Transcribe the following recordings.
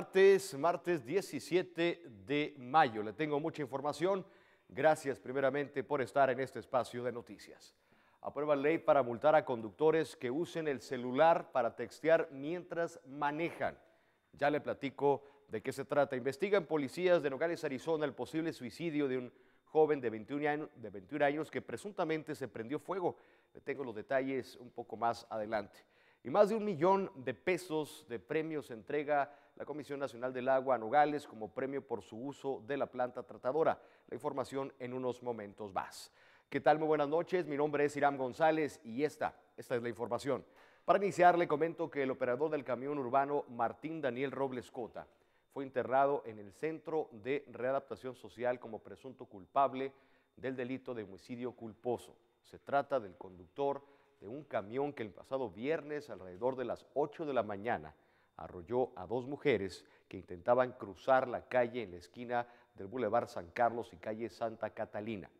martes, martes 17 de mayo. Le tengo mucha información. Gracias primeramente por estar en este espacio de noticias. Aprueba ley para multar a conductores que usen el celular para textear mientras manejan. Ya le platico de qué se trata. Investigan policías de Nogales, Arizona, el posible suicidio de un joven de 21 años, de 21 años que presuntamente se prendió fuego. Le tengo los detalles un poco más adelante y más de un millón de pesos de premios entrega la Comisión Nacional del Agua a Nogales como premio por su uso de la planta tratadora. La información en unos momentos más. ¿Qué tal? Muy buenas noches. Mi nombre es Irán González y esta, esta es la información. Para iniciar, le comento que el operador del camión urbano Martín Daniel Robles Cota fue enterrado en el Centro de Readaptación Social como presunto culpable del delito de homicidio culposo. Se trata del conductor de un camión que el pasado viernes alrededor de las 8 de la mañana arrolló a dos mujeres que intentaban cruzar la calle en la esquina del Boulevard San Carlos y calle Santa Catalina.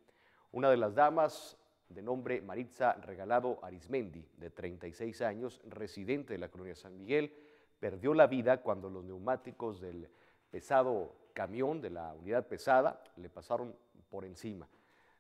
Una de las damas, de nombre Maritza Regalado Arismendi, de 36 años, residente de la colonia San Miguel, perdió la vida cuando los neumáticos del pesado camión de la unidad pesada le pasaron por encima.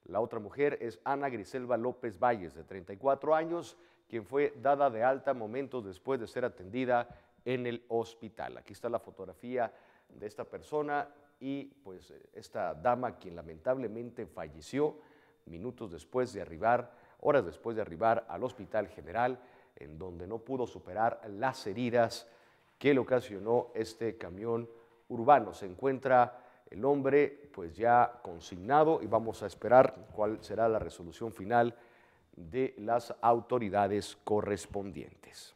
La otra mujer es Ana Griselva López Valles, de 34 años, quien fue dada de alta momentos después de ser atendida en el hospital. Aquí está la fotografía de esta persona y pues esta dama quien lamentablemente falleció minutos después de arribar, horas después de arribar al Hospital General, en donde no pudo superar las heridas que le ocasionó este camión urbano. Se encuentra el hombre pues ya consignado y vamos a esperar cuál será la resolución final de las autoridades correspondientes.